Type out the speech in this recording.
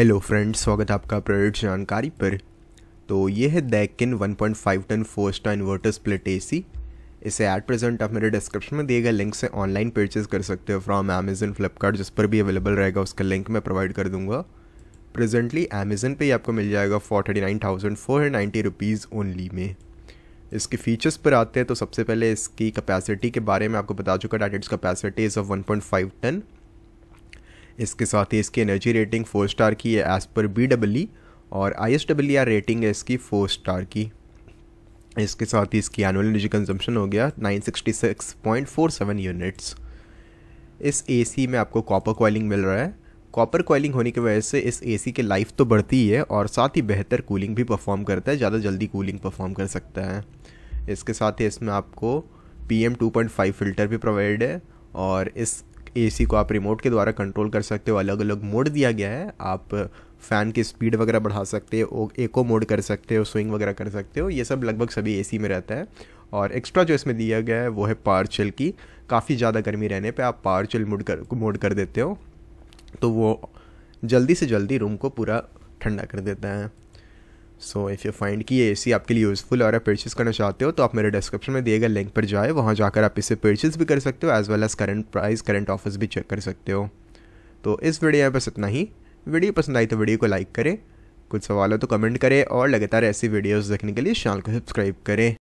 hello friends स्वागत है आपका प्रेरित जानकारी पर तो ये है Daikin 1.5 ton four star inverter split A इसे एट प्रेजेंट आप मेरे डिस्क्रिप्शन में दिए गए लिंक से ऑनलाइन परचेज कर सकते हो फ्रॉम अमेजन फ्लिपकार्ट जिस पर भी अवेलेबल रहेगा उसका लिंक मैं प्रोवाइड कर दूंगा प्रेजेंटली अमेजन पे ही आपको मिल जाएगा four thirty nine thousand four hundred ninety rupees only में इसके फीचर्स पर आते हैं तो सबसे पहले इसकी कैपेसिटी के बारे में आपको बता चुका that its capacity is of one point five ton इसके साथ ही इसकी एनर्जी रेटिंग फोर स्टार की है एज़ पर बी डब्ल्यू और I S W R rating है इसकी फोर स्टार की इसके साथ ही इसकी एनुअल एनर्जी कंजम्पशन हो गया 966.47 यूनिट्स इस एसी में आपको कॉपर कॉयलिंग मिल रहा है कॉपर कॉयलिंग होने की वजह से इस एसी की लाइफ तो बढ़ती है और साथ ही बेहतर कूलिंग भी परफॉर्म करता है ज़्यादा जल्दी कूलिंग परफॉर्म कर सकता है इसके साथ ही इसमें आपको P M two point five filter भी प्रोवाइड है और इस एसी को आप रिमोट के द्वारा कंट्रोल कर सकते हो अलग अलग मोड दिया गया है आप फ़ैन की स्पीड वगैरह बढ़ा सकते हो एको मोड कर सकते हो स्विंग वगैरह कर सकते हो ये सब लगभग सभी एसी में रहता है और एक्स्ट्रा जो इसमें दिया गया है वो है पावर चिल की काफ़ी ज़्यादा गर्मी रहने पे आप पावर चिल मोड कर मोड कर देते हो तो वो जल्दी से जल्दी रूम को पूरा ठंडा कर देता है सो इफ़ यू फाइंड कि ये ए सी आपके लिए यूज़फुल और आप परचेज़ करना चाहते हो तो आप मेरे डिस्क्रिप्शन में दिए गए लिंक पर जाए वहाँ जाकर आप इसे परचेज़ भी कर सकते हो as well as current price current offers भी चेक कर सकते हो तो इस वीडियो में बस इतना ही वीडियो पसंद आई तो वीडियो को लाइक करें कुछ सवाल हो तो कमेंट करें और लगातार ऐसी वीडियोज़ देखने के लिए चैनल को सब्सक्राइब करें